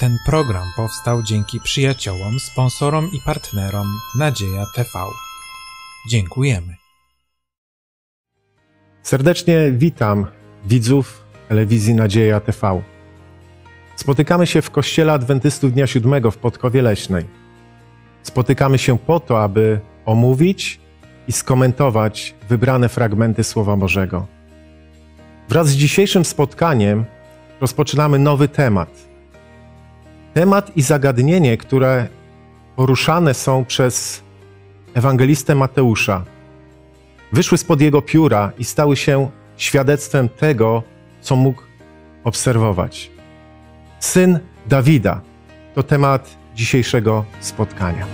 Ten program powstał dzięki przyjaciołom, sponsorom i partnerom Nadzieja TV. Dziękujemy. Serdecznie witam widzów telewizji Nadzieja TV. Spotykamy się w Kościele Adwentystów Dnia Siódmego w Podkowie Leśnej. Spotykamy się po to, aby omówić i skomentować wybrane fragmenty Słowa Bożego. Wraz z dzisiejszym spotkaniem rozpoczynamy nowy temat – temat i zagadnienie, które poruszane są przez ewangelistę Mateusza, wyszły spod jego pióra i stały się świadectwem tego, co mógł obserwować. Syn Dawida to temat dzisiejszego spotkania.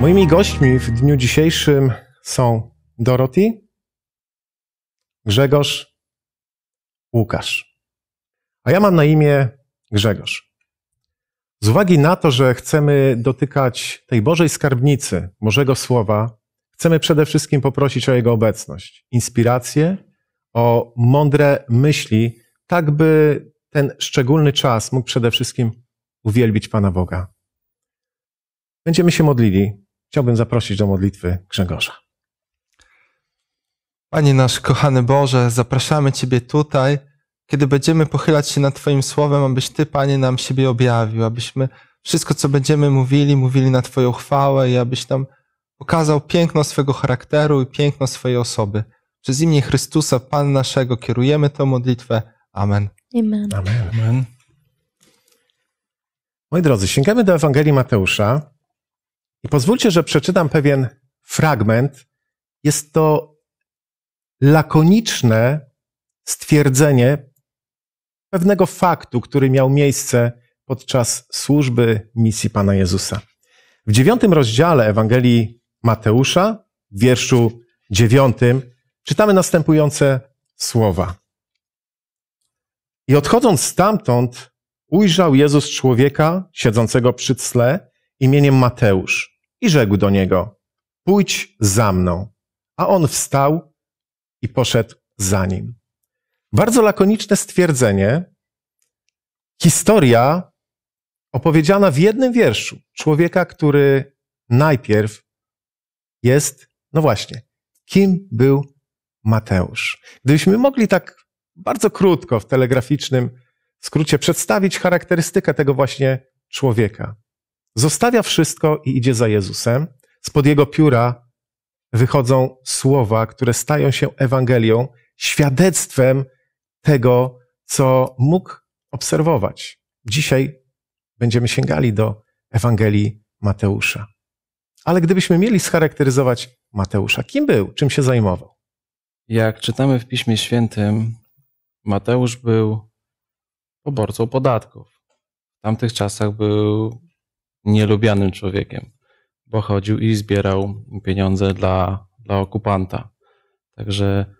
Moimi gośćmi w dniu dzisiejszym są Dorothy, Grzegorz, Łukasz. A ja mam na imię Grzegorz. Z uwagi na to, że chcemy dotykać tej Bożej skarbnicy, Bożego Słowa, chcemy przede wszystkim poprosić o Jego obecność, inspirację, o mądre myśli, tak by ten szczególny czas mógł przede wszystkim uwielbić Pana Boga. Będziemy się modlili. Chciałbym zaprosić do modlitwy Grzegorza. Panie nasz kochany Boże, zapraszamy Ciebie tutaj, kiedy będziemy pochylać się nad Twoim słowem, abyś Ty, Panie, nam siebie objawił, abyśmy wszystko, co będziemy mówili, mówili na Twoją chwałę i abyś nam pokazał piękno swego charakteru i piękno swojej osoby. Przez imię Chrystusa, Pan naszego, kierujemy tę modlitwę. Amen. Amen. Amen. Amen. Moi drodzy, sięgamy do Ewangelii Mateusza i pozwólcie, że przeczytam pewien fragment. Jest to lakoniczne stwierdzenie pewnego faktu, który miał miejsce podczas służby misji Pana Jezusa. W dziewiątym rozdziale Ewangelii Mateusza, w wierszu dziewiątym, czytamy następujące słowa. I odchodząc stamtąd, ujrzał Jezus człowieka siedzącego przy tle imieniem Mateusz i rzekł do niego: Pójdź za mną. A on wstał i poszedł za nim. Bardzo lakoniczne stwierdzenie. Historia opowiedziana w jednym wierszu człowieka, który najpierw jest, no właśnie, kim był Mateusz. Gdybyśmy mogli tak bardzo krótko w telegraficznym skrócie przedstawić charakterystykę tego właśnie człowieka. Zostawia wszystko i idzie za Jezusem. Spod jego pióra wychodzą słowa, które stają się Ewangelią, świadectwem tego, co mógł obserwować. Dzisiaj będziemy sięgali do Ewangelii Mateusza. Ale gdybyśmy mieli scharakteryzować Mateusza, kim był, czym się zajmował? Jak czytamy w Piśmie Świętym, Mateusz był poborcą podatków. W tamtych czasach był nielubianym człowiekiem bo chodził i zbierał pieniądze dla, dla okupanta. Także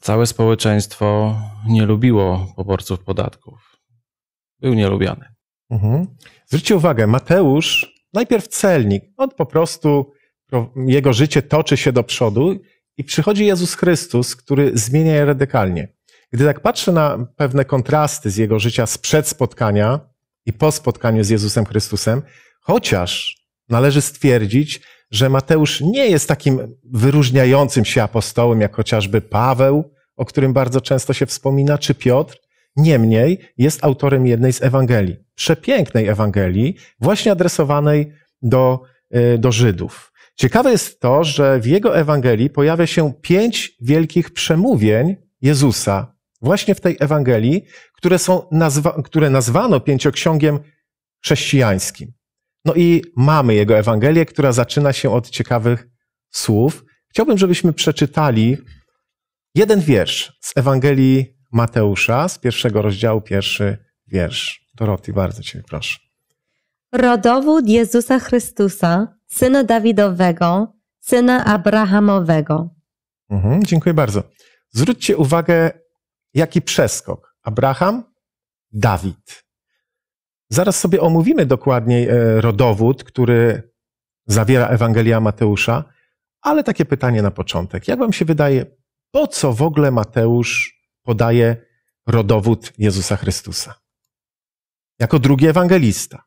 całe społeczeństwo nie lubiło poborców podatków. Był nielubiany. Mhm. Zwróćcie uwagę, Mateusz najpierw celnik. On po prostu, jego życie toczy się do przodu i przychodzi Jezus Chrystus, który zmienia je radykalnie. Gdy tak patrzę na pewne kontrasty z jego życia sprzed spotkania i po spotkaniu z Jezusem Chrystusem, chociaż należy stwierdzić, że Mateusz nie jest takim wyróżniającym się apostołem, jak chociażby Paweł, o którym bardzo często się wspomina, czy Piotr. Niemniej jest autorem jednej z Ewangelii, przepięknej Ewangelii, właśnie adresowanej do, y, do Żydów. Ciekawe jest to, że w jego Ewangelii pojawia się pięć wielkich przemówień Jezusa, właśnie w tej Ewangelii, które, są nazwa które nazwano pięcioksiągiem chrześcijańskim. No i mamy jego Ewangelię, która zaczyna się od ciekawych słów. Chciałbym, żebyśmy przeczytali jeden wiersz z Ewangelii Mateusza, z pierwszego rozdziału, pierwszy wiersz. Doroty, bardzo Cię proszę. Rodowód Jezusa Chrystusa, syna Dawidowego, syna Abrahamowego. Mhm, dziękuję bardzo. Zwróćcie uwagę, jaki przeskok. Abraham, Dawid. Zaraz sobie omówimy dokładniej e, rodowód, który zawiera Ewangelia Mateusza, ale takie pytanie na początek. Jak wam się wydaje, po co w ogóle Mateusz podaje rodowód Jezusa Chrystusa? Jako drugi ewangelista.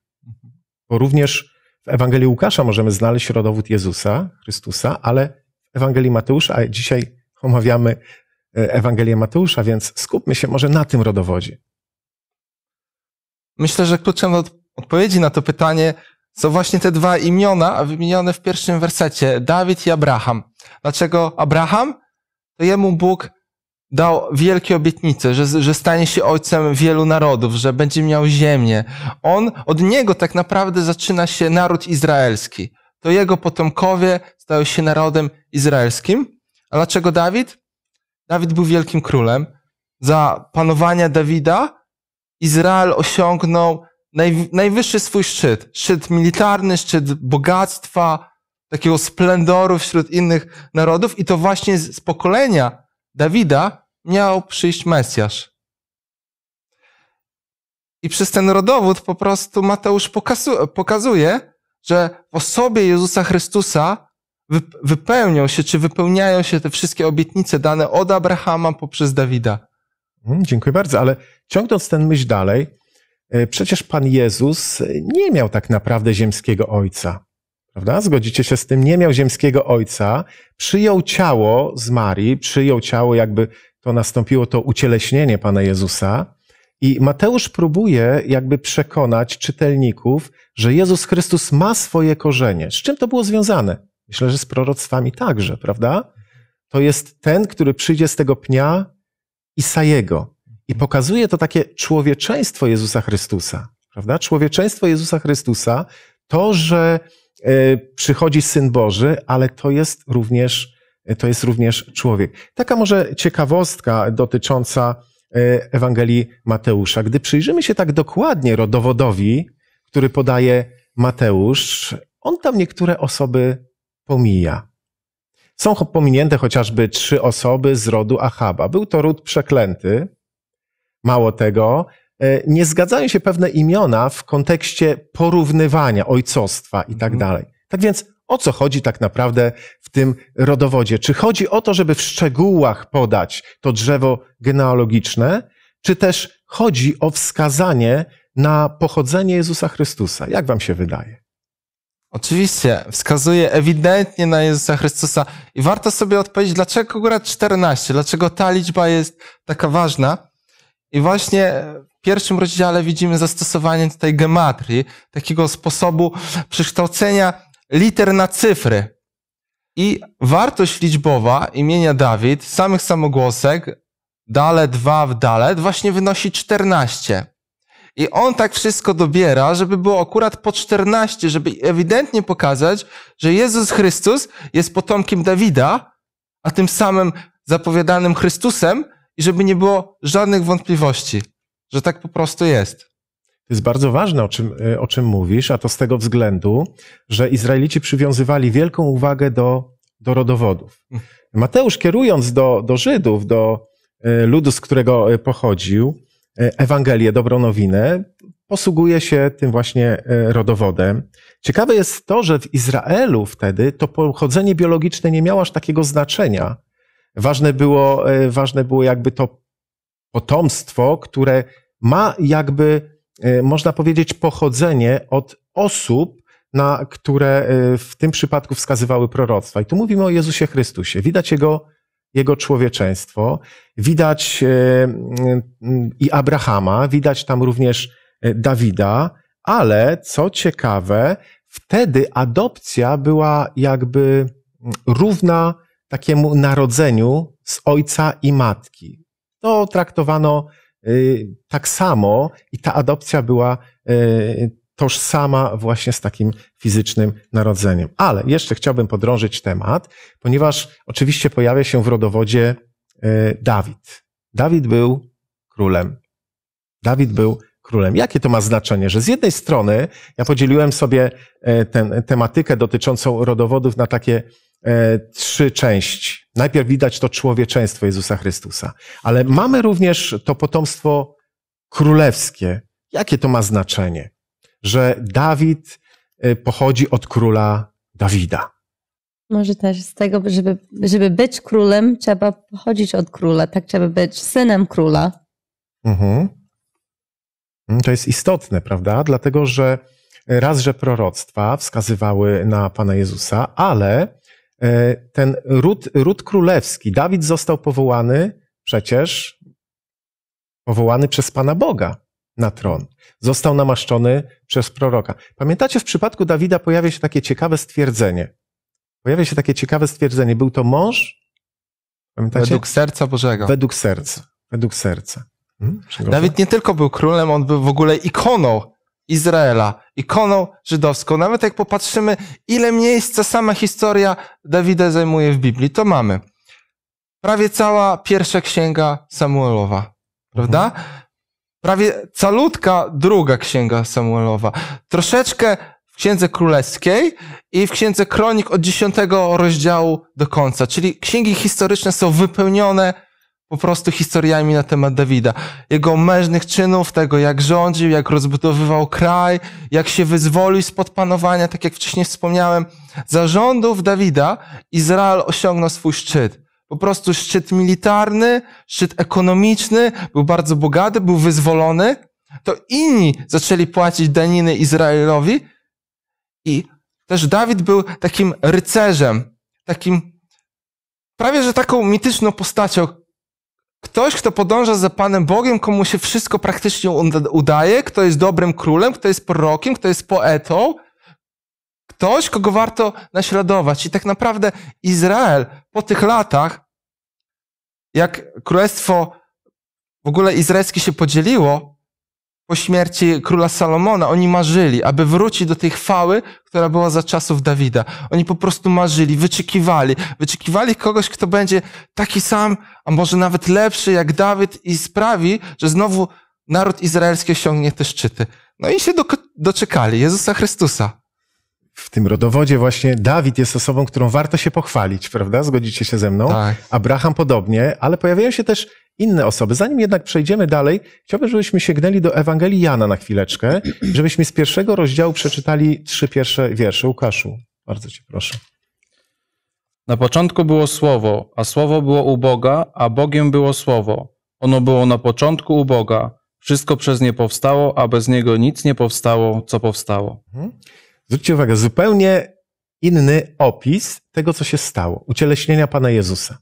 Bo również w Ewangelii Łukasza możemy znaleźć rodowód Jezusa Chrystusa, ale w Ewangelii Mateusza, a dzisiaj omawiamy e, Ewangelię Mateusza, więc skupmy się może na tym rodowodzie myślę, że kluczem do odpowiedzi na to pytanie są właśnie te dwa imiona wymienione w pierwszym wersecie, Dawid i Abraham. Dlaczego Abraham? To jemu Bóg dał wielkie obietnice, że, że stanie się ojcem wielu narodów, że będzie miał ziemię. On, od niego tak naprawdę zaczyna się naród izraelski. To jego potomkowie stają się narodem izraelskim. A dlaczego Dawid? Dawid był wielkim królem. Za panowania Dawida Izrael osiągnął najwyższy swój szczyt. Szczyt militarny, szczyt bogactwa, takiego splendoru wśród innych narodów i to właśnie z, pokolenia Dawida miał przyjść Mesjasz. I przez ten rodowód po prostu Mateusz pokazuje, pokazuje że w osobie Jezusa Chrystusa wypełnią się, czy wypełniają się te wszystkie obietnice dane od Abrahama poprzez Dawida. Mhm, dziękuję bardzo, ale ciągnąc ten myśl dalej, e, przecież Pan Jezus nie miał tak naprawdę ziemskiego ojca. Prawda? Zgodzicie się z tym? Nie miał ziemskiego ojca, przyjął ciało z Marii, przyjął ciało, jakby to nastąpiło to ucieleśnienie Pana Jezusa. I Mateusz próbuje jakby przekonać czytelników, że Jezus Chrystus ma swoje korzenie. Z czym to było związane? Myślę, że z proroctwami także, prawda? To jest ten, który przyjdzie z tego pnia Isajego i pokazuje to takie człowieczeństwo Jezusa Chrystusa. Prawda? Człowieczeństwo Jezusa Chrystusa, to, że e, przychodzi Syn Boży, ale to jest również, to jest również człowiek. Taka może ciekawostka dotycząca e, Ewangelii Mateusza. Gdy przyjrzymy się tak dokładnie rodowodowi, który podaje Mateusz, on tam niektóre osoby pomija. Są pominięte chociażby trzy osoby z rodu Achaba. Był to ród przeklęty. Mało tego, e, nie zgadzają się pewne imiona w kontekście porównywania ojcostwa i tak mhm. dalej. Tak więc o co chodzi tak naprawdę w tym rodowodzie? Czy chodzi o to, żeby w szczegółach podać to drzewo genealogiczne, czy też chodzi o wskazanie na pochodzenie Jezusa Chrystusa? Jak wam się wydaje? Oczywiście, wskazuje ewidentnie na Jezusa Chrystusa i warto sobie odpowiedzieć, dlaczego akurat 14, dlaczego ta liczba jest taka ważna. I właśnie w pierwszym rozdziale widzimy zastosowanie tutaj gematrii, takiego sposobu przekształcenia liter na cyfry. I wartość liczbowa imienia Dawid, samych samogłosek, dale 2 w dale, właśnie wynosi 14. I on tak wszystko dobiera, żeby było akurat po 14, żeby ewidentnie pokazać, że Jezus Chrystus jest potomkiem Dawida, a tym samym zapowiadanym Chrystusem, i żeby nie było żadnych wątpliwości, że tak po prostu jest. To jest bardzo ważne, o czym, e, o czym mówisz, a to z tego względu, że Izraelici przywiązywali wielką uwagę do, do rodowodów. Mm. Mateusz, kierując do, do Żydów, do e, ludu, z którego e, pochodził, E, Ewangelię, dobrą nowinę, posługuje się tym właśnie e, rodowodem. Ciekawe jest to, że w Izraelu wtedy to pochodzenie biologiczne nie miało aż takiego znaczenia. Ważne było, e, ważne było jakby to potomstwo, które ma jakby, można powiedzieć, pochodzenie od osób, na które w tym przypadku wskazywały proroctwa. I tu mówimy o Jezusie Chrystusie. Widać jego jego człowieczeństwo. Widać e, mm, i Abrahama, widać tam również e, Dawida, ale co ciekawe, wtedy adopcja była jakby mm, równa takiemu narodzeniu z ojca i matki. To traktowano y, tak samo i ta adopcja była y, tożsama właśnie z takim fizycznym narodzeniem. Ale jeszcze chciałbym podrążyć temat, ponieważ oczywiście pojawia się w rodowodzie e, Dawid. Dawid był królem. Dawid był królem. Jakie to ma znaczenie? Że z jednej strony ja podzieliłem sobie e, tę tematykę dotyczącą rodowodów na takie e, trzy części. Najpierw widać to człowieczeństwo Jezusa Chrystusa, ale mamy również to potomstwo królewskie. Jakie to ma znaczenie? że Dawid y, pochodzi od króla Dawida. Może też z tego, żeby, żeby być królem, trzeba pochodzić od króla, tak trzeba być synem króla. Mhm. Mm, to jest istotne, prawda? Dlatego, że raz, że proroctwa wskazywały na Pana Jezusa, ale e, ten ród, ród królewski, Dawid został powołany przecież, powołany przez Pana Boga na tron. Został namaszczony przez proroka. Pamiętacie, w przypadku Dawida pojawia się takie ciekawe stwierdzenie. Pojawia się takie ciekawe stwierdzenie. Był to mąż? Pamiętacie? Według serca Bożego. Według serca. Według serca. Hmm? Dawid nie tylko był królem, on był w ogóle ikoną Izraela, ikoną żydowską. Nawet jak popatrzymy, ile miejsca sama historia Dawida zajmuje w Biblii, to mamy prawie cała pierwsza księga Samuelowa, prawda? Mhm prawie calutka druga księga Samuelowa. Troszeczkę w Księdze Królewskiej i w Księdze Kronik od dziesiątego rozdziału do końca. Czyli księgi historyczne są wypełnione po prostu historiami na temat Dawida. Jego mężnych czynów, tego jak rządził, jak rozbudowywał kraj, jak się wyzwolił spod panowania, tak jak wcześniej wspomniałem. Zarządów Dawida Izrael osiągnął swój szczyt. Po prostu szczyt militarny, szczyt ekonomiczny, był bardzo bogaty, był wyzwolony. To inni zaczęli płacić daniny Izraelowi i też Dawid był takim rycerzem, takim prawie że taką mityczną postacią. Ktoś, kto podąża za Panem Bogiem, komu się wszystko praktycznie udaje, kto jest dobrym królem, kto jest prorokiem, kto jest poetą, Ktoś, kogo warto naśladować. I tak naprawdę Izrael po tych latach, jak królestwo w ogóle izraelskie się podzieliło, po śmierci króla Salomona, oni marzyli, aby wrócić do tej chwały, która była za czasów Dawida. Oni po prostu marzyli, wyczekiwali. Wyczekiwali kogoś, kto będzie taki sam, a może nawet lepszy jak Dawid i sprawi, że znowu naród izraelski osiągnie te szczyty. No i się doczekali Jezusa Chrystusa w tym rodowodzie właśnie Dawid jest osobą, którą warto się pochwalić, prawda? Zgodzicie się ze mną? Tak. Abraham podobnie, ale pojawiają się też inne osoby. Zanim jednak przejdziemy dalej, chciałbym, żebyśmy sięgnęli do Ewangelii Jana na chwileczkę, żebyśmy z pierwszego rozdziału przeczytali trzy pierwsze wiersze. Łukaszu, bardzo cię proszę. Na początku było Słowo, a Słowo było u Boga, a Bogiem było Słowo. Ono było na początku u Boga. Wszystko przez nie powstało, a bez niego nic nie powstało, co powstało. Mhm. Zwróćcie uwagę, zupełnie inny opis tego, co się stało, ucieleśnienia Pana Jezusa.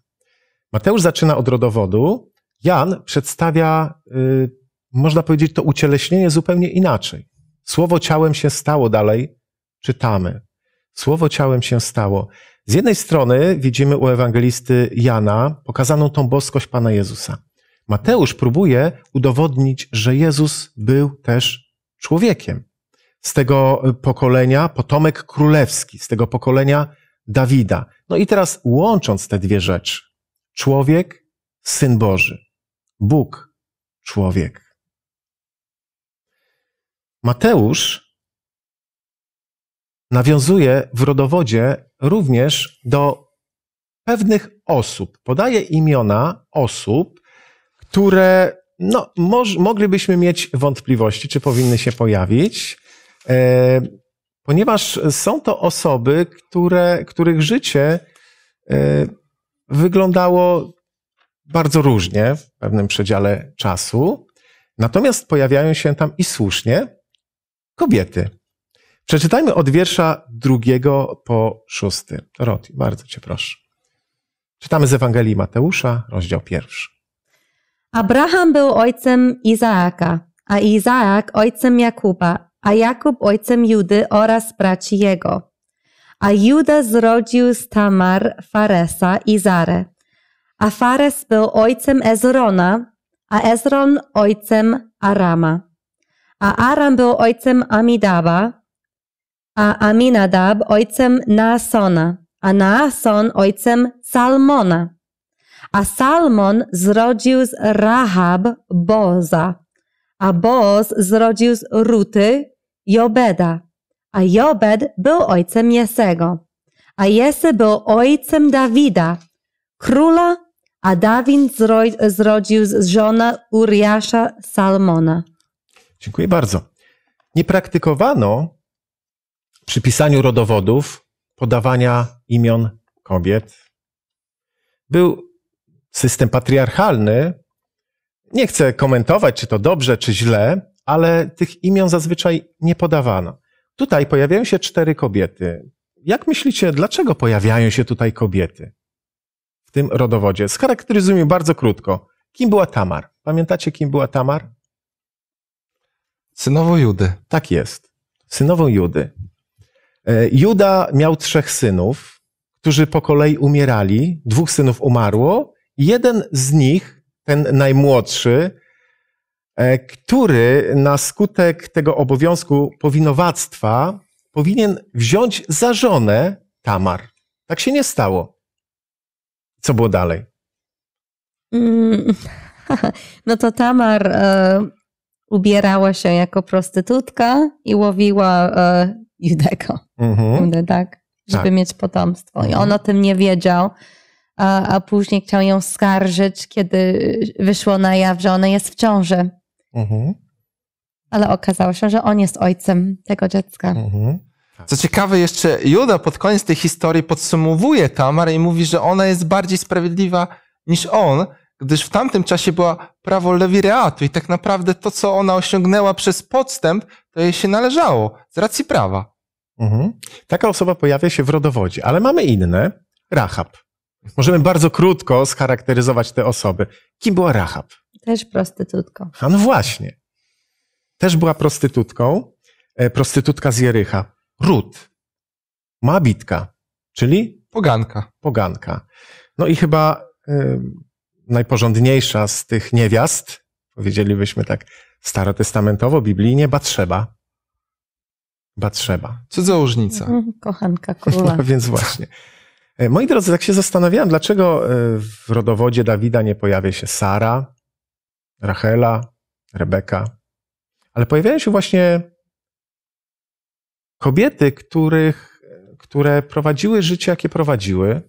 Mateusz zaczyna od rodowodu, Jan przedstawia, y, można powiedzieć, to ucieleśnienie zupełnie inaczej. Słowo ciałem się stało, dalej czytamy. Słowo ciałem się stało. Z jednej strony widzimy u ewangelisty Jana pokazaną tą boskość Pana Jezusa. Mateusz próbuje udowodnić, że Jezus był też człowiekiem z tego pokolenia potomek królewski, z tego pokolenia Dawida. No i teraz łącząc te dwie rzeczy, człowiek, syn Boży, Bóg, człowiek. Mateusz nawiązuje w rodowodzie również do pewnych osób, podaje imiona osób, które no, moż, moglibyśmy mieć wątpliwości, czy powinny się pojawić. E, ponieważ są to osoby, które, których życie e, wyglądało bardzo różnie w pewnym przedziale czasu. Natomiast pojawiają się tam i słusznie kobiety. Przeczytajmy od wiersza drugiego po szósty. Doroti, bardzo cię proszę. Czytamy z Ewangelii Mateusza, rozdział pierwszy. Abraham był ojcem Izaaka, a Izaak ojcem Jakuba, a Jakub ojcem Judy oraz braci jego. A Juda zrodził z Tamar Faresa i Zare. A Fares był ojcem Ezrona, a Ezron ojcem Arama. A Aram był ojcem Amidaba, a Aminadab ojcem Naasona, a Naason ojcem Salmona. A Salmon zrodził z Rahab Boza, a Boz zrodził z Ruty, Jobeda, a Jobed był ojcem Jesego, a Jesy był ojcem Dawida, króla, a Dawid zrodził z żona Uriasza Salmona. Dziękuję bardzo. Nie praktykowano przy pisaniu rodowodów podawania imion kobiet. Był system patriarchalny. Nie chcę komentować, czy to dobrze, czy źle, ale tych imion zazwyczaj nie podawano. Tutaj pojawiają się cztery kobiety. Jak myślicie, dlaczego pojawiają się tutaj kobiety w tym rodowodzie? Scharakteryzujmy bardzo krótko. Kim była Tamar? Pamiętacie, kim była Tamar? Synową Judy. Tak jest. Synową Judy. E, Juda miał trzech synów, którzy po kolei umierali. Dwóch synów umarło. Jeden z nich, ten najmłodszy, E, który na skutek tego obowiązku powinowactwa powinien wziąć za żonę Tamar. Tak się nie stało. Co było dalej? Mm. no to Tamar e, ubierała się jako prostytutka i łowiła e, Judego. Judę, mhm. tak? Żeby tak. mieć potomstwo. I on mhm. o tym nie wiedział. A, a, później chciał ją skarżyć, kiedy wyszło na jaw, że ona jest w ciąży. Mhm. Ale okazało się, że on jest ojcem tego dziecka. Mhm. Co ciekawe, jeszcze Juda pod koniec tej historii podsumowuje Tamar i mówi, że ona jest bardziej sprawiedliwa niż on, gdyż w tamtym czasie była prawo lewireatu i tak naprawdę to, co ona osiągnęła przez podstęp, to jej się należało z racji prawa. Mhm. Taka osoba pojawia się w rodowodzie, ale mamy inne. Rahab. Możemy bardzo krótko scharakteryzować te osoby. Kim była Rahab? Też prostytutką. A no właśnie. Też była prostytutką. E, prostytutka z Jericha. Rut. Mabitka, czyli? Poganka. Poganka. No i chyba y, najporządniejsza z tych niewiast, powiedzielibyśmy tak starotestamentowo, biblijnie, Batrzeba. Batrzeba. Co za różnica? Mhm, kochanka króla. No, więc właśnie. E, moi drodzy, tak się zastanawiałem, dlaczego w rodowodzie Dawida nie pojawia się Sara, Rachela, Rebeka. Ale pojawiają się właśnie kobiety, których, które prowadziły życie, jakie prowadziły.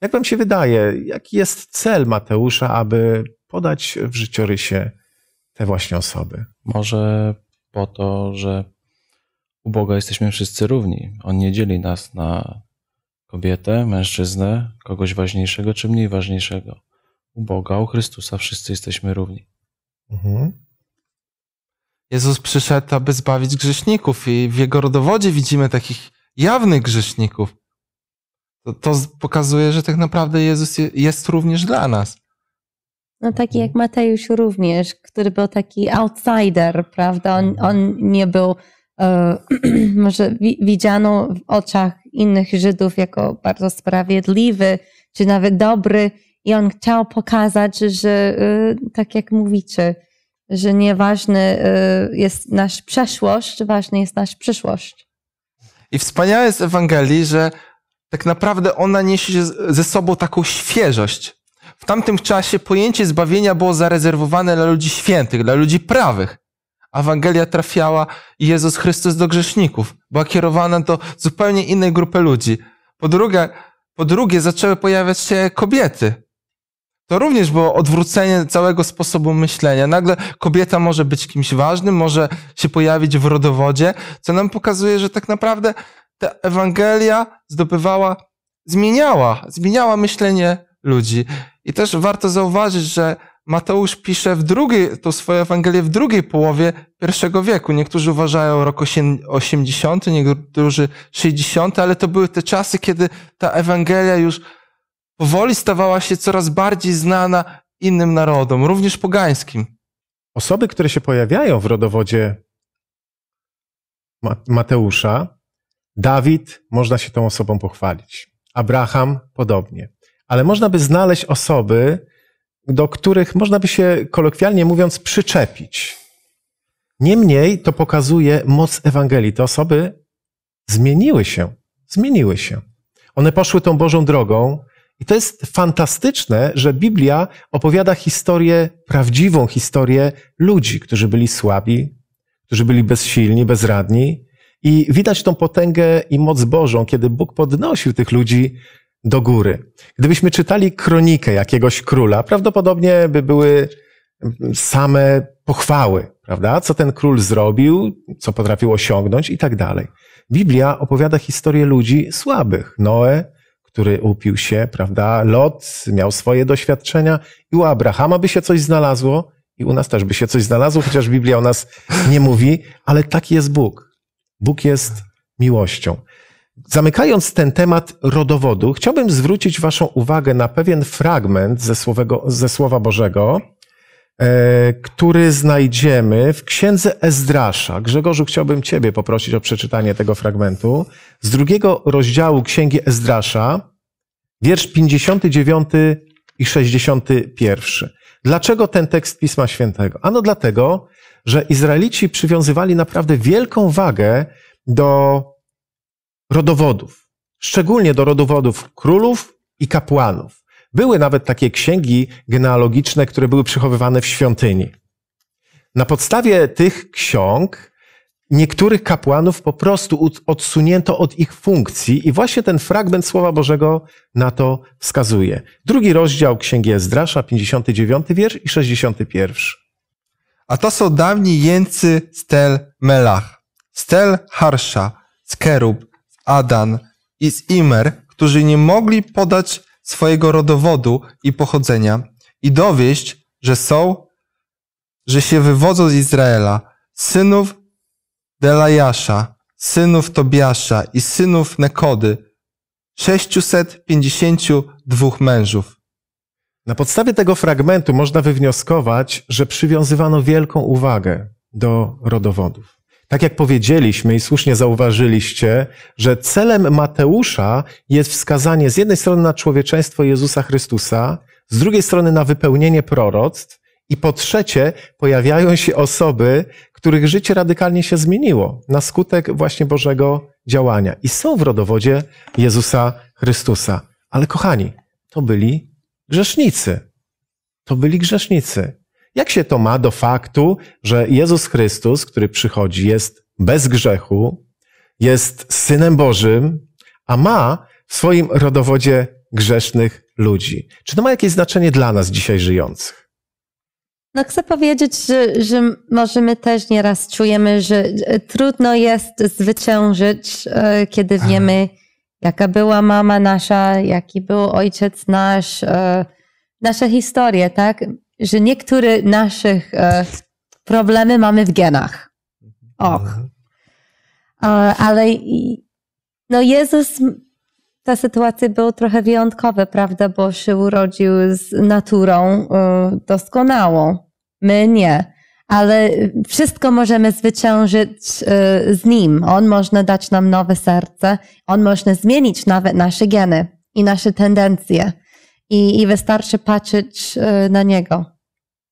Jak wam się wydaje, jaki jest cel Mateusza, aby podać w życiorysie te właśnie osoby? Może po to, że u Boga jesteśmy wszyscy równi. On nie dzieli nas na kobietę, mężczyznę, kogoś ważniejszego czy mniej ważniejszego. U Boga, u Chrystusa wszyscy jesteśmy równi. Mhm. Jezus przyszedł, aby zbawić grzeszników, i w jego rodowodzie widzimy takich jawnych grzeszników. To, to pokazuje, że tak naprawdę Jezus jest również dla nas. No taki jak mhm. Mateusz również, który był taki outsider, prawda? On, mhm. on nie był, e, może wi widziano w oczach innych Żydów jako bardzo sprawiedliwy, czy nawet dobry i on chciał pokazać, że y, tak jak mówicie, że nieważny y, jest nasz przeszłość, ważna jest nasza przyszłość. I wspaniałe jest Ewangelii, że tak naprawdę ona niesie ze sobą taką świeżość. W tamtym czasie pojęcie zbawienia było zarezerwowane dla ludzi świętych, dla ludzi prawych. Ewangelia trafiała Jezus Chrystus do grzeszników, była kierowana do zupełnie innej grupy ludzi. Po drugie, po drugie zaczęły pojawiać się kobiety, to również było odwrócenie całego sposobu myślenia. Nagle kobieta może być kimś ważnym, może się pojawić w rodowodzie, co nam pokazuje, że tak naprawdę ta Ewangelia zdobywała, zmieniała, zmieniała myślenie ludzi. I też warto zauważyć, że Mateusz pisze w drugiej, tą swoją Ewangelię w drugiej połowie pierwszego wieku. Niektórzy uważają rok 80, niektórzy 60, ale to były te czasy, kiedy ta Ewangelia już powoli stawała się coraz bardziej znana innym narodom, również pogańskim. Osoby, które się pojawiają w rodowodzie Mateusza, Dawid, można się tą osobą pochwalić. Abraham podobnie. Ale można by znaleźć osoby, do których można by się kolokwialnie mówiąc przyczepić. Niemniej to pokazuje moc Ewangelii. Te osoby zmieniły się, zmieniły się. One poszły tą Bożą drogą, i to jest fantastyczne, że Biblia opowiada historię, prawdziwą historię ludzi, którzy byli słabi, którzy byli bezsilni, bezradni. I widać tą potęgę i moc Bożą, kiedy Bóg podnosił tych ludzi do góry. Gdybyśmy czytali kronikę jakiegoś króla, prawdopodobnie by były same pochwały, prawda? Co ten król zrobił, co potrafił osiągnąć i tak dalej. Biblia opowiada historię ludzi słabych. Noe, który upił się, prawda? Lot miał swoje doświadczenia i u Abrahama by się coś znalazło i u nas też by się coś znalazło, chociaż Biblia o nas nie mówi, ale taki jest Bóg. Bóg jest miłością. Zamykając ten temat rodowodu, chciałbym zwrócić Waszą uwagę na pewien fragment ze, Słowego, ze Słowa Bożego, E, który znajdziemy w księdze Ezdrasza. Grzegorzu, chciałbym Ciebie poprosić o przeczytanie tego fragmentu. Z drugiego rozdziału księgi Ezdrasza, wiersz 59 i 61. Dlaczego ten tekst Pisma Świętego? Ano dlatego, że Izraelici przywiązywali naprawdę wielką wagę do rodowodów, szczególnie do rodowodów królów i kapłanów. Były nawet takie księgi genealogiczne, które były przechowywane w świątyni. Na podstawie tych ksiąg niektórych kapłanów po prostu odsunięto od ich funkcji i właśnie ten fragment Słowa Bożego na to wskazuje. Drugi rozdział Księgi Ezdrasza, 59 wiersz i 61. A to są dawni jeńcy Stel Melach, Stel Harsha, z Kerub, Adan i z Imer, którzy nie mogli podać swojego rodowodu i pochodzenia i dowieść, że są, że się wywodzą z Izraela, synów Delajasza, synów Tobiasza i synów Nekody, 652 mężów. Na podstawie tego fragmentu można wywnioskować, że przywiązywano wielką uwagę do rodowodów. Tak jak powiedzieliśmy i słusznie zauważyliście, że celem Mateusza jest wskazanie z jednej strony na człowieczeństwo Jezusa Chrystusa, z drugiej strony na wypełnienie proroctw i po trzecie pojawiają się osoby, których życie radykalnie się zmieniło na skutek właśnie Bożego działania i są w rodowodzie Jezusa Chrystusa. Ale kochani, to byli grzesznicy. To byli grzesznicy. Jak się to ma do faktu, że Jezus Chrystus, który przychodzi, jest bez grzechu, jest synem Bożym, a ma w swoim rodowodzie grzesznych ludzi? Czy to ma jakieś znaczenie dla nas dzisiaj żyjących? No chcę powiedzieć, że, że może my też nieraz czujemy, że e, trudno jest zwyciężyć, e, kiedy wiemy, jaka była mama nasza, jaki był ojciec nasz, e, nasze historie, tak? że niektóre naszych e, problemy mamy w genach. Och. Mhm. E, ale no Jezus, ta sytuacja była trochę wyjątkowa, prawda, bo się urodził z naturą e, doskonałą. My nie. Ale wszystko możemy zwyciężyć z Nim. On może dać nam nowe serce, On może zmienić nawet nasze geny i nasze tendencje i, i wystarczy patrzeć e, na niego.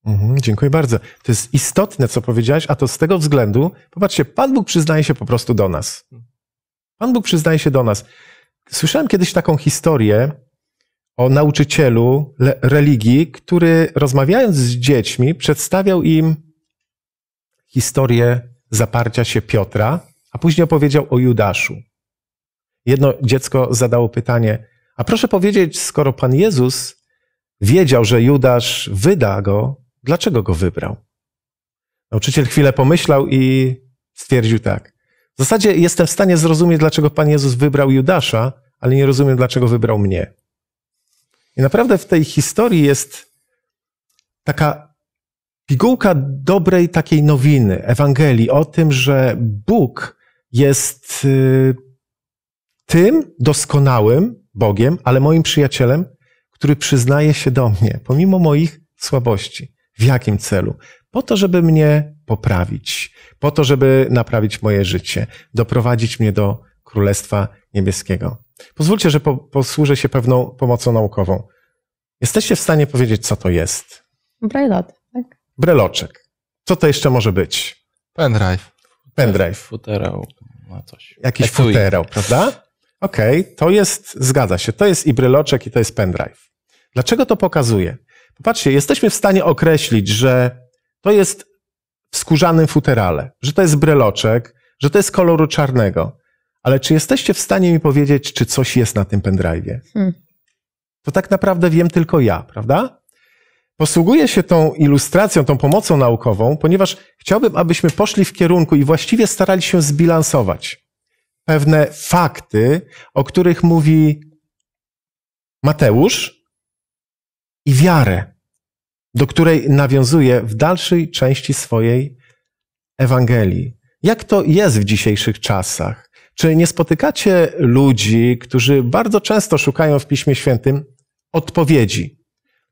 Mhm, dziękuję bardzo. To jest istotne, co powiedziałeś. a to z tego względu, popatrzcie, Pan Bóg przyznaje się po prostu do nas. Pan Bóg przyznaje się do nas. Słyszałem kiedyś taką historię o nauczycielu religii, który rozmawiając z dziećmi, przedstawiał im historię zaparcia się Piotra, a później opowiedział o Judaszu. Jedno dziecko zadało pytanie: a proszę powiedzieć, skoro Pan Jezus wiedział, że Judasz wyda go, dlaczego go wybrał? Nauczyciel chwilę pomyślał i stwierdził tak. W zasadzie jestem w stanie zrozumieć, dlaczego Pan Jezus wybrał Judasza, ale nie rozumiem, dlaczego wybrał mnie. I naprawdę w tej historii jest taka pigułka dobrej takiej nowiny, Ewangelii o tym, że Bóg jest y, tym doskonałym, Bogiem, ale moim przyjacielem, który przyznaje się do mnie, pomimo moich słabości. W jakim celu? Po to, żeby mnie poprawić, po to, żeby naprawić moje życie, doprowadzić mnie do Królestwa Niebieskiego. Pozwólcie, że po, posłużę się pewną pomocą naukową. Jesteście w stanie powiedzieć, co to jest? Brelot, tak? Breloczek. Co to jeszcze może być? Pendrive. Pendrive. Futerał. No coś. Jakiś Etui. futerał, prawda? okej, okay, to jest, zgadza się, to jest i bryloczek i to jest pendrive. Dlaczego to pokazuje? Popatrzcie, jesteśmy w stanie określić, że to jest w skórzanym futerale, że to jest bryloczek, że to jest koloru czarnego. Ale czy jesteście w stanie mi powiedzieć, czy coś jest na tym pendrive'ie? Hmm. To tak naprawdę wiem tylko ja, prawda? Posługuję się tą ilustracją, tą pomocą naukową, ponieważ chciałbym, abyśmy poszli w kierunku i właściwie starali się zbilansować pewne fakty, o których mówi Mateusz i wiarę, do której nawiązuje w dalszej części swojej Ewangelii. Jak to jest w dzisiejszych czasach? Czy nie spotykacie ludzi, którzy bardzo często szukają w Piśmie Świętym odpowiedzi?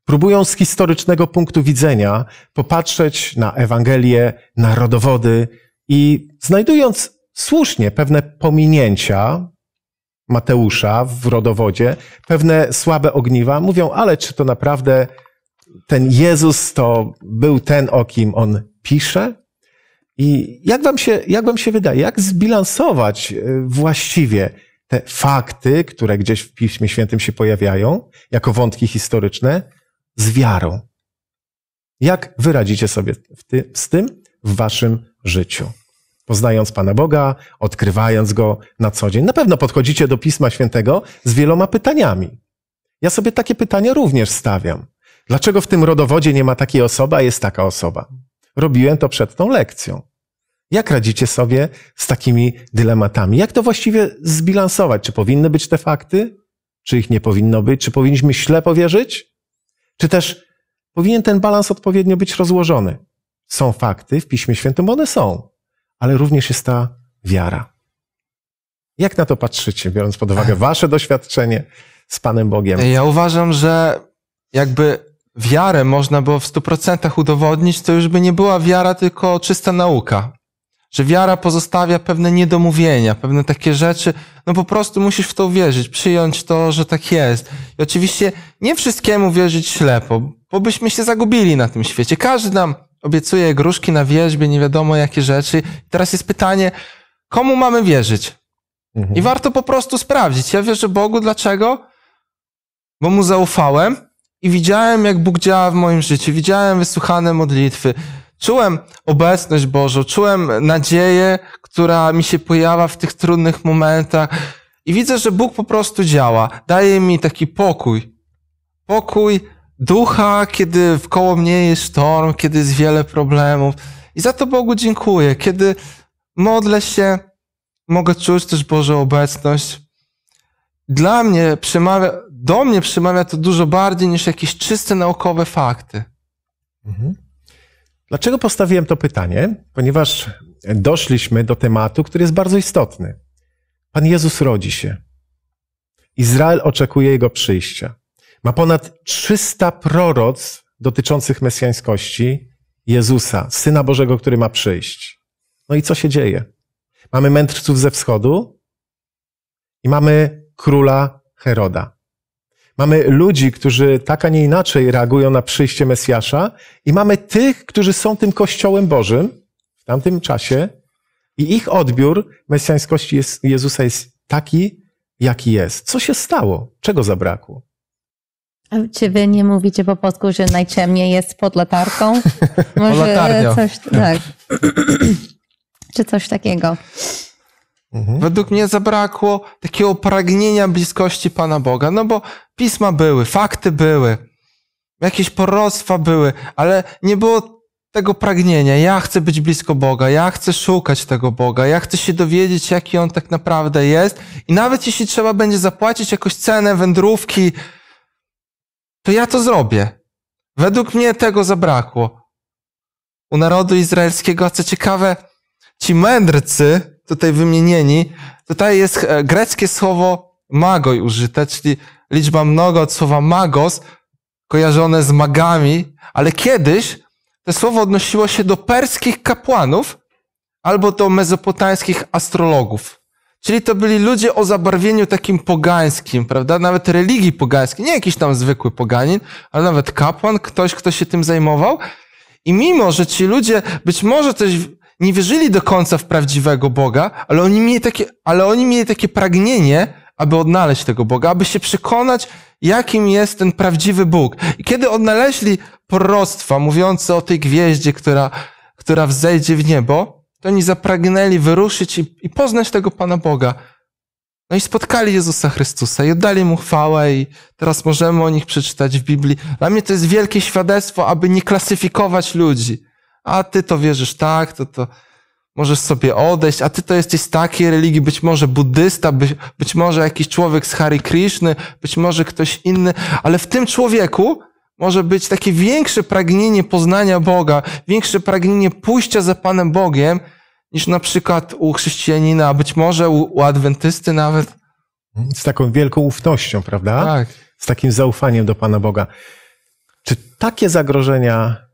Próbują z historycznego punktu widzenia popatrzeć na Ewangelię, na rodowody i znajdując słusznie pewne pominięcia Mateusza w rodowodzie, pewne słabe ogniwa, mówią, ale czy to naprawdę ten Jezus to był ten, o kim on pisze? I jak wam się, jak wam się wydaje, jak zbilansować y, właściwie te fakty, które gdzieś w Piśmie Świętym się pojawiają, jako wątki historyczne, z wiarą? Jak wyradzicie sobie ty, z tym w waszym życiu? poznając Pana Boga, odkrywając Go na co dzień. Na pewno podchodzicie do Pisma Świętego z wieloma pytaniami. Ja sobie takie pytania również stawiam. Dlaczego w tym rodowodzie nie ma takiej osoby, a jest taka osoba? Robiłem to przed tą lekcją. Jak radzicie sobie z takimi dylematami? Jak to właściwie zbilansować? Czy powinny być te fakty? Czy ich nie powinno być? Czy powinniśmy ślepo wierzyć? Czy też powinien ten balans odpowiednio być rozłożony? Są fakty w Piśmie Świętym, one są ale również jest ta wiara. Jak na to patrzycie, biorąc pod uwagę wasze doświadczenie z Panem Bogiem? Ja uważam, że jakby wiarę można było w 100% udowodnić, to już by nie była wiara, tylko czysta nauka. Że wiara pozostawia pewne niedomówienia, pewne takie rzeczy. No po prostu musisz w to wierzyć, przyjąć to, że tak jest. I oczywiście nie wszystkiemu wierzyć ślepo, bo byśmy się zagubili na tym świecie. Każdy nam obiecuje gruszki na wierzbie, nie wiadomo jakie rzeczy. I teraz jest pytanie, komu mamy wierzyć? Mhm. I warto po prostu sprawdzić. Ja wierzę Bogu, dlaczego? Bo mu zaufałem i widziałem, jak Bóg działa w moim życiu. Widziałem wysłuchane modlitwy. Czułem obecność Bożą, czułem nadzieję, która mi się pojawia w tych trudnych momentach. I widzę, że Bóg po prostu działa. Daje mi taki pokój. Pokój, ducha, kiedy wkoło mnie jest storm, kiedy jest wiele problemów. I za to Bogu dziękuję. Kiedy modlę się, mogę czuć też Bożą obecność. Dla mnie przemawia, do mnie przemawia to dużo bardziej niż jakieś czyste naukowe fakty. Mhm. Dlaczego postawiłem to pytanie? Ponieważ doszliśmy do tematu, który jest bardzo istotny. Pan Jezus rodzi się. Izrael oczekuje jego przyjścia ma ponad 300 proroc dotyczących mesjańskości Jezusa, Syna Bożego, który ma przyjść. No i co się dzieje? Mamy mędrców ze wschodu i mamy króla Heroda. Mamy ludzi, którzy tak, a nie inaczej reagują na przyjście Mesjasza i mamy tych, którzy są tym Kościołem Bożym w tamtym czasie i ich odbiór mesjańskości Jezusa jest taki, jaki jest. Co się stało? Czego zabrakło? Czy wy nie mówicie po polsku, że najciemniej jest pod latarką? Może coś tak. Czy coś takiego? Mhm. Według mnie zabrakło takiego pragnienia bliskości Pana Boga, no bo pisma były, fakty były, jakieś proroctwa były, ale nie było tego pragnienia. Ja chcę być blisko Boga, ja chcę szukać tego Boga, ja chcę się dowiedzieć, jaki On tak naprawdę jest. I nawet jeśli trzeba będzie zapłacić jakąś cenę wędrówki, to ja to zrobię. Według mnie tego zabrakło. U narodu izraelskiego, a co ciekawe, ci mędrcy, tutaj wymienieni, tutaj jest e, greckie słowo magoj użyte, czyli liczba mnoga od słowa magos, kojarzone z magami, ale kiedyś to słowo odnosiło się do perskich kapłanów albo do mezopotańskich astrologów. Czyli to byli ludzie o zabarwieniu takim pogańskim, prawda? Nawet religii pogańskiej, nie jakiś tam zwykły poganin, ale nawet kapłan, ktoś, kto się tym zajmował. I mimo, że ci ludzie być może coś nie wierzyli do końca w prawdziwego Boga, ale oni mieli takie, ale oni mieli takie pragnienie, aby odnaleźć tego Boga, aby się przekonać, jakim jest ten prawdziwy Bóg. I kiedy odnaleźli proroctwa mówiące o tej gwieździe, która, która wzejdzie w niebo, że oni zapragnęli wyruszyć i, i poznać tego Pana Boga. No i spotkali Jezusa Chrystusa i oddali Mu chwałę i teraz możemy o nich przeczytać w Biblii. Dla mnie to jest wielkie świadectwo, aby nie klasyfikować ludzi. A ty to wierzysz tak, to to możesz sobie odejść, a ty to jesteś z takiej religii, być może buddysta, być, być może jakiś człowiek z Hari Krishny, być może ktoś inny, ale w tym człowieku może być takie większe pragnienie poznania Boga, większe pragnienie pójścia za Panem Bogiem, niż na przykład u chrześcijanina, a być może u, u adwentysty nawet. Z taką wielką ufnością, prawda? Tak. Z takim zaufaniem do Pana Boga. Czy takie zagrożenia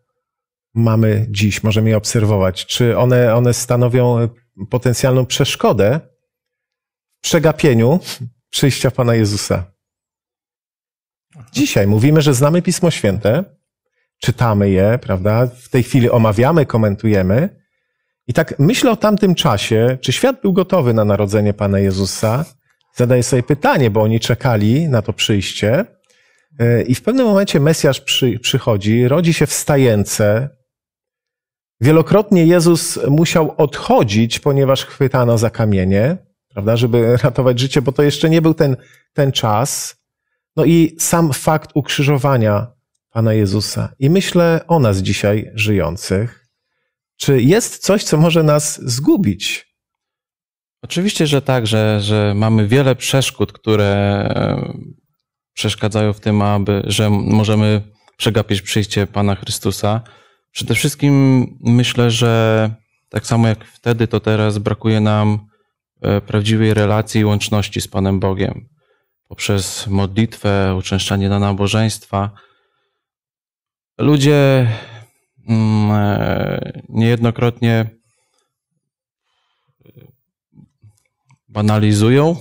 mamy dziś, możemy je obserwować? Czy one, one stanowią potencjalną przeszkodę w przegapieniu przyjścia Pana Jezusa? Dzisiaj mówimy, że znamy Pismo Święte, czytamy je, prawda? W tej chwili omawiamy, komentujemy i tak myślę o tamtym czasie, czy świat był gotowy na narodzenie Pana Jezusa? Zadaję sobie pytanie, bo oni czekali na to przyjście. E, I w pewnym momencie Mesjasz przy, przychodzi, rodzi się w stajence. Wielokrotnie Jezus musiał odchodzić, ponieważ chwytano za kamienie, prawda, żeby ratować życie, bo to jeszcze nie był ten, ten czas. No i sam fakt ukrzyżowania Pana Jezusa. I myślę o nas dzisiaj żyjących czy jest coś, co może nas zgubić? Oczywiście, że tak, że, że mamy wiele przeszkód, które e, przeszkadzają w tym, aby, że możemy przegapić przyjście Pana Chrystusa. Przede wszystkim myślę, że tak samo jak wtedy, to teraz brakuje nam e, prawdziwej relacji i łączności z Panem Bogiem. Poprzez modlitwę, uczęszczanie na nabożeństwa. Ludzie Mm, e, niejednokrotnie e, banalizują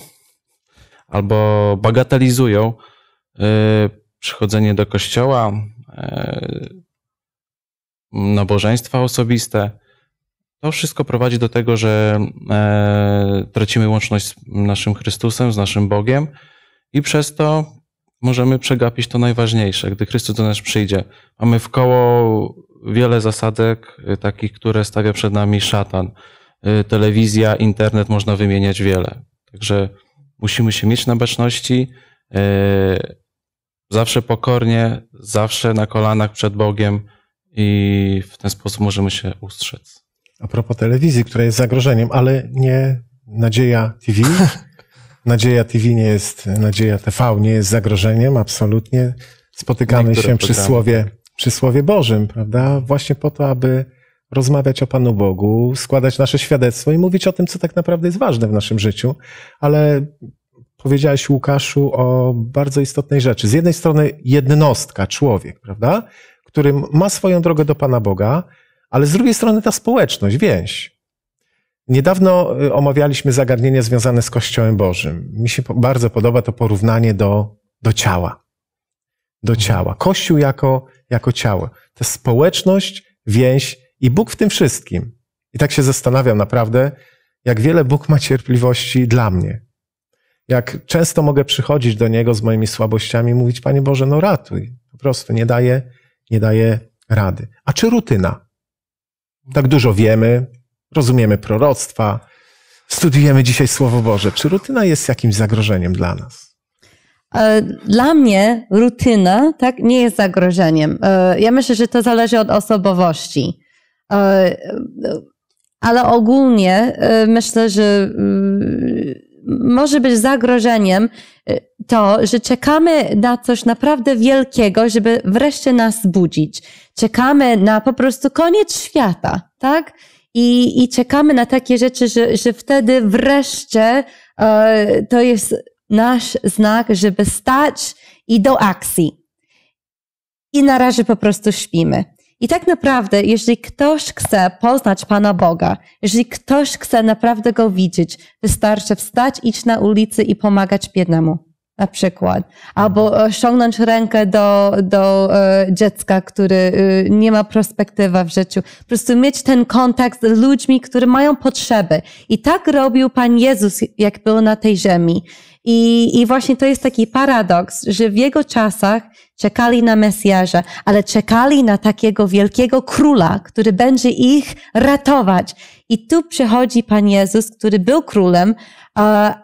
albo bagatelizują e, przychodzenie do kościoła, nabożeństwa osobiste. To wszystko prowadzi do tego, że tracimy łączność z naszym Chrystusem, z naszym Bogiem i przez to możemy przegapić to najważniejsze. Gdy Chrystus do nas przyjdzie, mamy w koło wiele zasadek y, takich, które stawia przed nami szatan. Y, telewizja, internet, można wymieniać wiele. Także musimy się mieć na baczności, y, zawsze pokornie, zawsze na kolanach przed Bogiem i w ten sposób możemy się ustrzec. A propos telewizji, która jest zagrożeniem, ale nie Nadzieja TV. Nadzieja TV nie jest, Nadzieja TV nie jest zagrożeniem, absolutnie. Spotykamy Niektóre się przy słowie przy Słowie Bożym, prawda? Właśnie po to, aby rozmawiać o Panu Bogu, składać nasze świadectwo i mówić o tym, co tak naprawdę jest ważne w naszym życiu. Ale powiedziałeś, Łukaszu, o bardzo istotnej rzeczy. Z jednej strony jednostka, człowiek, prawda? Który ma swoją drogę do Pana Boga, ale z drugiej strony ta społeczność, więź. Niedawno y, omawialiśmy zagadnienia związane z Kościołem Bożym. Mi się bardzo podoba to porównanie do, do ciała do ciała. Kościół jako, jako ciało. To społeczność, więź i Bóg w tym wszystkim. I tak się zastanawiam naprawdę, jak wiele Bóg ma cierpliwości dla mnie. Jak często mogę przychodzić do Niego z moimi słabościami i mówić, Panie Boże, no ratuj. Po prostu nie daje, nie daje rady. A czy rutyna? Tak dużo wiemy, rozumiemy proroctwa, studiujemy dzisiaj Słowo Boże. Czy rutyna jest jakimś zagrożeniem dla nas? E, dla mnie rutyna tak, nie jest zagrożeniem. E, ja myślę, że to zależy od osobowości. E, ale ogólnie myślę, że mm, może być zagrożeniem to, że czekamy na coś naprawdę wielkiego, żeby wreszcie nas budzić. Czekamy na po prostu koniec świata, tak? I, i czekamy na takie rzeczy, że, że wtedy wreszcie to jest nasz znak, żeby stać i do akcji. I na razie po prostu śpimy. I tak naprawdę, jeżeli ktoś chce poznać Pana Boga, jeżeli ktoś chce naprawdę go widzieć, wystarczy wstać, iść na ulicy i pomagać biednemu. Na przykład. Albo ściągnąć rękę do, do e, dziecka, który e, nie ma perspektywy w życiu. Po prostu mieć ten kontakt z ludźmi, którzy mają potrzeby. I tak robił Pan Jezus, jak był na tej ziemi. I, I właśnie to jest taki paradoks, że w jego czasach czekali na Mesjasza, ale czekali na takiego wielkiego króla, który będzie ich ratować. I tu przychodzi Pan Jezus, który był królem,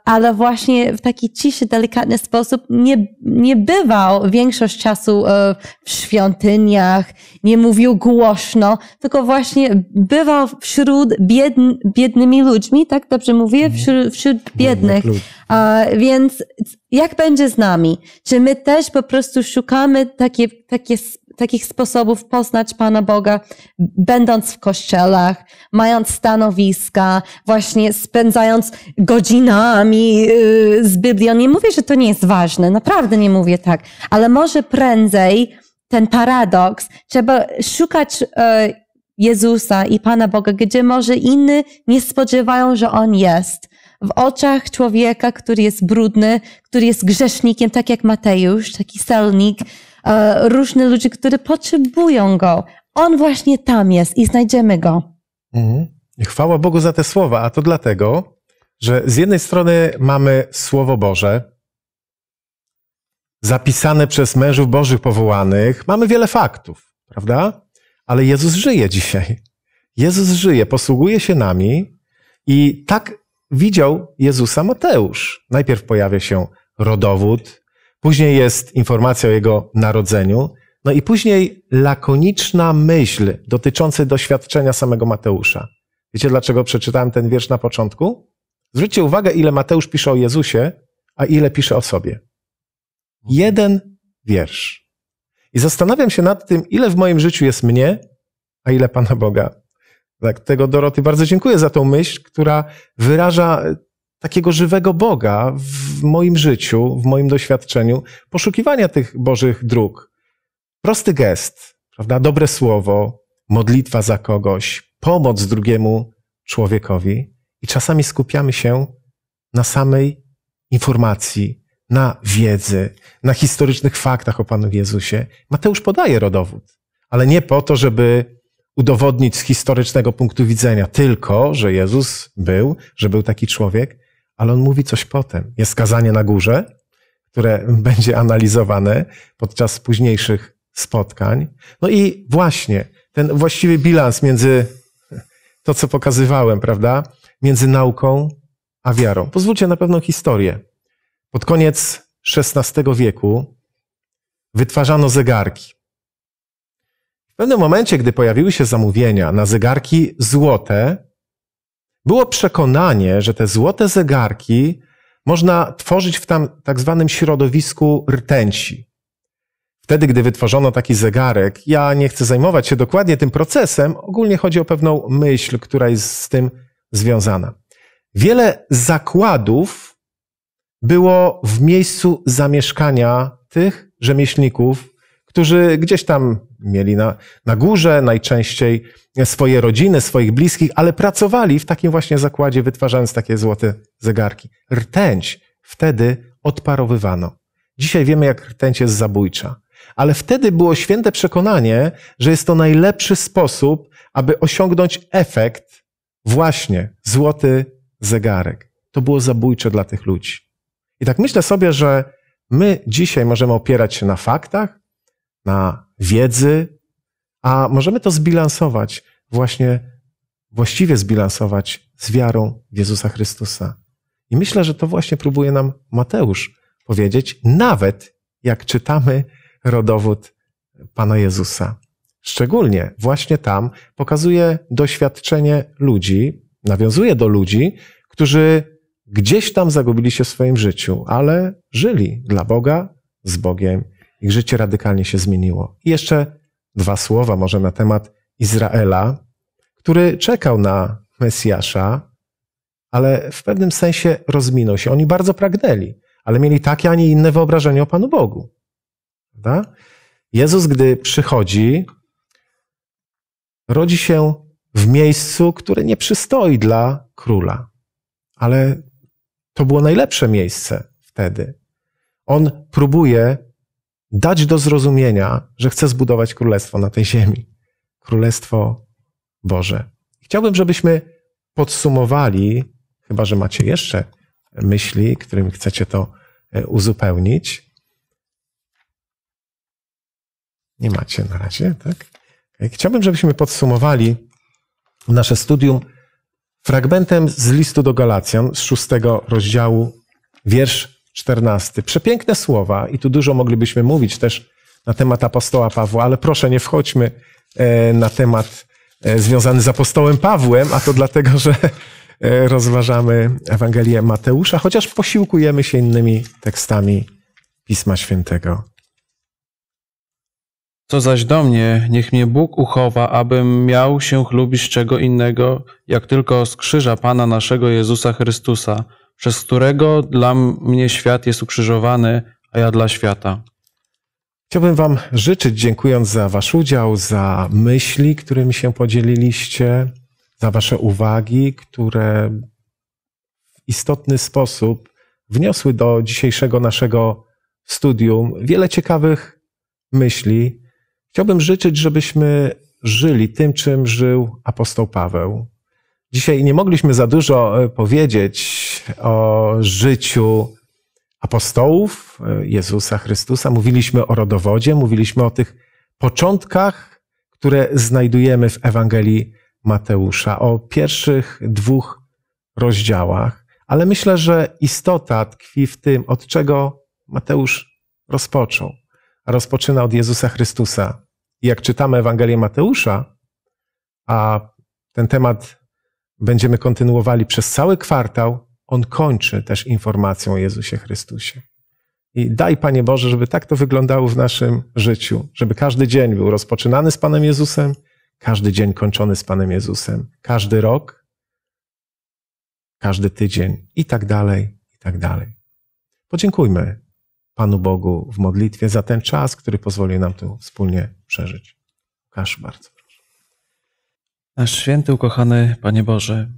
ale właśnie w taki ciszy, delikatny sposób nie, nie bywał większość czasu e, w świątyniach, nie mówił głośno, tylko właśnie bywał wśród biedn, biednymi ludźmi, tak dobrze mówię? Mhm. Wśród, wśród biednych. Więc jak będzie z nami? Czy my też po prostu szukamy takie, takie takich sposobów poznać Pana Boga, będąc w kościelach, mając stanowiska, właśnie spędzając godzinami y, z Biblią. Nie mówię, że to nie jest ważne, naprawdę nie mówię tak, ale może prędzej ten paradoks, trzeba szukać y, Jezusa i Pana Boga, gdzie może inni nie spodziewają, że On jest w oczach człowieka, który jest brudny, który jest grzesznikiem, tak jak Mateusz, taki selnik, E, różne ludzie, które potrzebują go. On właśnie tam jest i znajdziemy go. Mhm. Chwała Bogu za te słowa, a to dlatego, że z jednej strony mamy Słowo Boże, zapisane przez mężów Bożych powołanych, mamy wiele faktów, prawda? Ale Jezus żyje dzisiaj. Jezus żyje, posługuje się nami i tak widział Jezusa Mateusz. Najpierw pojawia się rodowód, Później jest informacja o jego narodzeniu. No i później lakoniczna myśl dotycząca doświadczenia samego Mateusza. Wiecie, dlaczego przeczytałem ten wiersz na początku? Zwróćcie uwagę, ile Mateusz pisze o Jezusie, a ile pisze o sobie. Jeden wiersz. I zastanawiam się nad tym, ile w moim życiu jest mnie, a ile Pana Boga. Tak, tego Doroty bardzo dziękuję za tą myśl, która wyraża takiego żywego Boga w moim życiu, w moim doświadczeniu, poszukiwania tych Bożych dróg. Prosty gest, prawda? Dobre słowo, modlitwa za kogoś, pomoc drugiemu człowiekowi. I czasami skupiamy się na samej informacji, na wiedzy, na historycznych faktach o Panu Jezusie. Mateusz podaje rodowód, ale nie po to, żeby udowodnić z historycznego punktu widzenia tylko, że Jezus był, że był taki człowiek, ale on mówi coś potem. Jest kazanie na górze, które będzie analizowane podczas późniejszych spotkań. No i właśnie ten właściwy bilans między to, co pokazywałem, prawda, między nauką a wiarą. Pozwólcie na pewną historię. Pod koniec XVI wieku wytwarzano zegarki. W pewnym momencie, gdy pojawiły się zamówienia na zegarki złote, było przekonanie, że te złote zegarki można tworzyć w tam tak zwanym środowisku rtęci. Wtedy, gdy wytworzono taki zegarek, ja nie chcę zajmować się dokładnie tym procesem, ogólnie chodzi o pewną myśl, która jest z tym związana. Wiele zakładów było w miejscu zamieszkania tych rzemieślników którzy gdzieś tam mieli na, na górze najczęściej swoje rodziny, swoich bliskich, ale pracowali w takim właśnie zakładzie, wytwarzając takie złote zegarki. Rtęć wtedy odparowywano. Dzisiaj wiemy, jak rtęć jest zabójcza. Ale wtedy było święte przekonanie, że jest to najlepszy sposób, aby osiągnąć efekt właśnie złoty zegarek. To było zabójcze dla tych ludzi. I tak myślę sobie, że my dzisiaj możemy opierać się na faktach, na wiedzy, a możemy to zbilansować, właśnie właściwie zbilansować z wiarą w Jezusa Chrystusa. I myślę, że to właśnie próbuje nam Mateusz powiedzieć, nawet jak czytamy rodowód Pana Jezusa. Szczególnie właśnie tam pokazuje doświadczenie ludzi, nawiązuje do ludzi, którzy gdzieś tam zagubili się w swoim życiu, ale żyli dla Boga, z Bogiem ich życie radykalnie się zmieniło. I jeszcze dwa słowa może na temat Izraela, który czekał na Mesjasza, ale w pewnym sensie rozminął się. Oni bardzo pragnęli, ale mieli takie, a nie inne wyobrażenie o Panu Bogu. Prawda? Jezus, gdy przychodzi, rodzi się w miejscu, które nie przystoi dla króla. Ale to było najlepsze miejsce wtedy. On próbuje dać do zrozumienia, że chcę zbudować królestwo na tej ziemi. Królestwo Boże. Chciałbym, żebyśmy podsumowali, chyba że macie jeszcze myśli, którymi chcecie to e, uzupełnić. Nie macie na razie, tak? E, chciałbym, żebyśmy podsumowali nasze studium fragmentem z listu do Galacjan z szóstego rozdziału, wiersz 14. Przepiękne słowa, i tu dużo moglibyśmy mówić też na temat apostoła Pawła, ale proszę, nie wchodźmy e, na temat e, związany z apostołem Pawłem, a to dlatego, że e, rozważamy Ewangelię Mateusza, chociaż posiłkujemy się innymi tekstami Pisma Świętego. Co zaś do mnie, niech mnie Bóg uchowa, abym miał się chlubić czego innego, jak tylko z krzyża Pana naszego Jezusa Chrystusa – przez którego dla mnie świat jest ukrzyżowany, a ja dla świata. Chciałbym Wam życzyć, dziękując za Wasz udział, za myśli, którymi się podzieliliście, za Wasze uwagi, które w istotny sposób wniosły do dzisiejszego naszego studium wiele ciekawych myśli. Chciałbym życzyć, żebyśmy żyli tym, czym żył apostoł Paweł. Dzisiaj nie mogliśmy za dużo e, powiedzieć o życiu apostołów e, Jezusa Chrystusa, mówiliśmy o rodowodzie, mówiliśmy o tych początkach, które znajdujemy w Ewangelii Mateusza, o pierwszych dwóch rozdziałach, ale myślę, że istota tkwi w tym, od czego Mateusz rozpoczął. A rozpoczyna od Jezusa Chrystusa. I jak czytamy Ewangelię Mateusza, a ten temat będziemy kontynuowali przez cały kwartał, on kończy też informacją o Jezusie Chrystusie. I daj, Panie Boże, żeby tak to wyglądało w naszym życiu, żeby każdy dzień był rozpoczynany z Panem Jezusem, każdy dzień kończony z Panem Jezusem, każdy rok, każdy tydzień i tak dalej, i tak dalej. Podziękujmy Panu Bogu w modlitwie za ten czas, który pozwolił nam tu wspólnie przeżyć. Łukasz, bardzo proszę. Nasz święty, ukochany Panie Boże,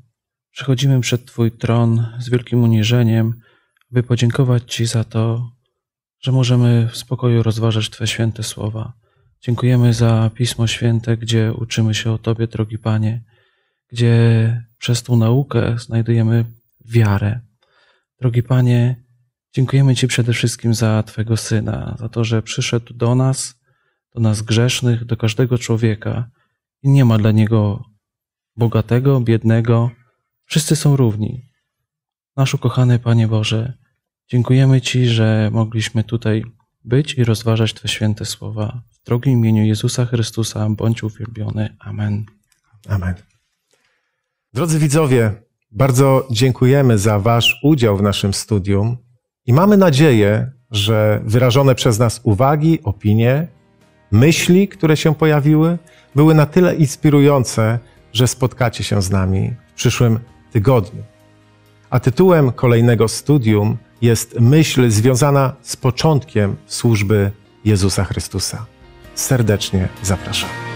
Przechodzimy przed Twój tron z wielkim uniżeniem, by podziękować Ci za to, że możemy w spokoju rozważać Twe święte słowa. Dziękujemy za Pismo Święte, gdzie uczymy się o Tobie, drogi Panie, gdzie przez tą naukę znajdujemy wiarę. Drogi Panie, dziękujemy Ci przede wszystkim za Twego Syna, za to, że przyszedł do nas, do nas grzesznych, do każdego człowieka i nie ma dla Niego bogatego, biednego, Wszyscy są równi. Nasz ukochany Panie Boże, dziękujemy Ci, że mogliśmy tutaj być i rozważać Twe święte słowa. W drogim imieniu Jezusa Chrystusa bądź uwielbiony. Amen. Amen. Drodzy widzowie, bardzo dziękujemy za Wasz udział w naszym studium i mamy nadzieję, że wyrażone przez nas uwagi, opinie, myśli, które się pojawiły, były na tyle inspirujące, że spotkacie się z nami w przyszłym tygodniu. A tytułem kolejnego studium jest myśl związana z początkiem służby Jezusa Chrystusa. Serdecznie zapraszam.